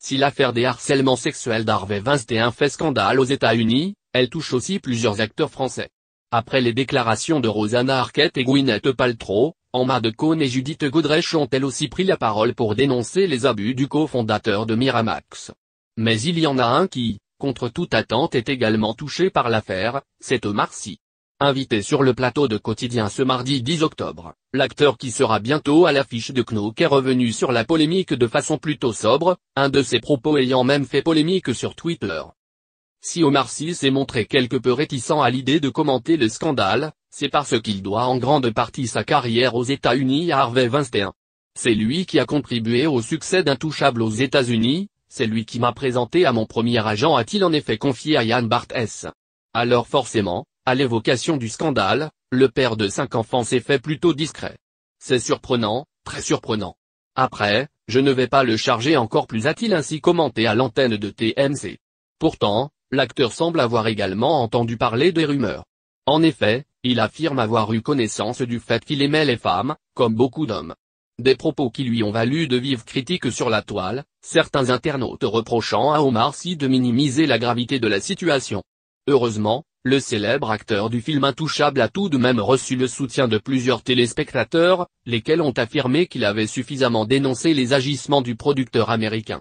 Si l'affaire des harcèlements sexuels d'Harvey Weinstein fait scandale aux États-Unis, elle touche aussi plusieurs acteurs français. Après les déclarations de Rosanna Arquette et Gwyneth Paltrow, Emma De Decaune et Judith Godrèche ont elles aussi pris la parole pour dénoncer les abus du cofondateur de Miramax. Mais il y en a un qui, contre toute attente est également touché par l'affaire, c'est Omar Sy. Invité sur le plateau de Quotidien ce mardi 10 octobre, l'acteur qui sera bientôt à l'affiche de Knook est revenu sur la polémique de façon plutôt sobre, un de ses propos ayant même fait polémique sur Twitter. Si Omar Sy s'est montré quelque peu réticent à l'idée de commenter le scandale, c'est parce qu'il doit en grande partie sa carrière aux États-Unis à Harvey Weinstein. C'est lui qui a contribué au succès d'Intouchable aux États-Unis, c'est lui qui m'a présenté à mon premier agent a-t-il en effet confié à Yann Barthes. Alors forcément, à l'évocation du scandale, le père de cinq enfants s'est fait plutôt discret. C'est surprenant, très surprenant. Après, je ne vais pas le charger encore plus a-t-il ainsi commenté à l'antenne de TMC. Pourtant, l'acteur semble avoir également entendu parler des rumeurs. En effet, il affirme avoir eu connaissance du fait qu'il aimait les femmes, comme beaucoup d'hommes. Des propos qui lui ont valu de vives critiques sur la toile, certains internautes reprochant à Omar Sy de minimiser la gravité de la situation. Heureusement, le célèbre acteur du film Intouchable a tout de même reçu le soutien de plusieurs téléspectateurs, lesquels ont affirmé qu'il avait suffisamment dénoncé les agissements du producteur américain.